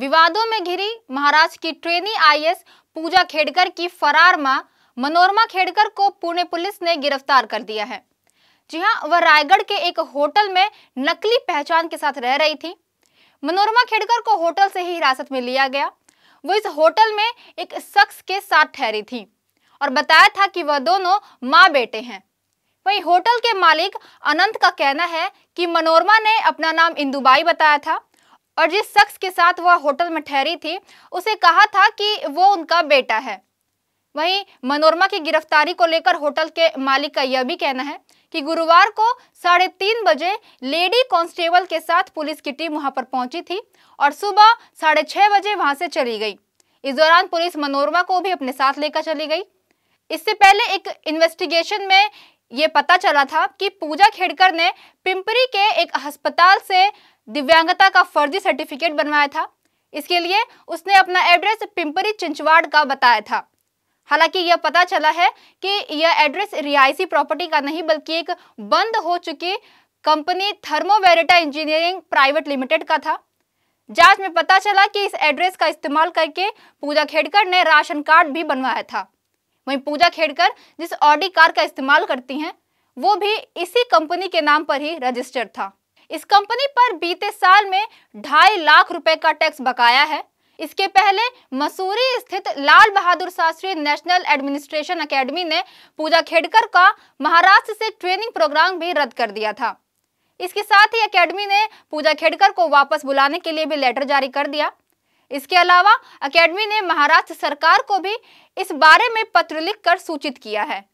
विवादों में घिरी महाराज की ट्रेनी आईएएस पूजा खेड़कर की फरार मां मनोरमा खेड़कर को पुणे पुलिस ने गिरफ्तार कर दिया है जी हाँ वह रायगढ़ के एक होटल में नकली पहचान के साथ रह रही थी मनोरमा खेड़कर को होटल से ही हिरासत में लिया गया वो इस होटल में एक शख्स के साथ ठहरी थी और बताया था कि वह दोनों माँ बेटे हैं वही होटल के मालिक अनंत का कहना है कि मनोरमा ने अपना नाम इंदुबाई बताया था और जिस शख्स के साथ वह होटल में ठहरी थी उसे कहा था कि वो उनका बेटा है वहीं मनोरमा की गिरफ्तारी को लेकर होटल के मालिक का यह भी कहना है कि गुरुवार को साढ़े तीन बजे लेडी कांस्टेबल के साथ पुलिस की टीम वहां पर पहुंची थी और सुबह साढ़े छह बजे वहां से चली गई इस दौरान पुलिस मनोरमा को भी अपने साथ लेकर चली गई इससे पहले एक इन्वेस्टिगेशन में ये पता चला था कि पूजा खेड़कर ने पिंपरी के एक अस्पताल से दिव्यांगता का फर्जी सर्टिफिकेट बनवाया था इसके लिए उसने अपना एड्रेस पिंपरी चिंचवाड़ का बताया था हालांकि यह पता चला है कि यह एड्रेस रियायसी प्रॉपर्टी का नहीं बल्कि एक बंद हो चुकी कंपनी थर्मोवेरेटा इंजीनियरिंग प्राइवेट लिमिटेड का था जांच में पता चला कि इस एड्रेस का इस्तेमाल करके पूजा खेड़कर ने राशन कार्ड भी बनवाया था वहीं पूजा खेड़कर जिस ऑडी कार का इस्तेमाल करती हैं वो भी इसी कंपनी के नाम पर ही रजिस्टर्ड था इस कंपनी पर बीते साल में ढाई लाख रुपए का टैक्स बकाया है इसके पहले मसूरी स्थित Lal Bahadur Shastri national administration academy ने पूजा खेड़कर का महाराष्ट्र से ट्रेनिंग प्रोग्राम भी रद्द कर दिया था इसके साथ ही एकेडमी ने पूजा खेड़कर को वापस बुलाने के लिए भी लेटर जारी कर दिया इसके अलावा एकेडमी ने महाराष्ट्र सरकार को भी इस बारे में पत्र लिखकर सूचित किया है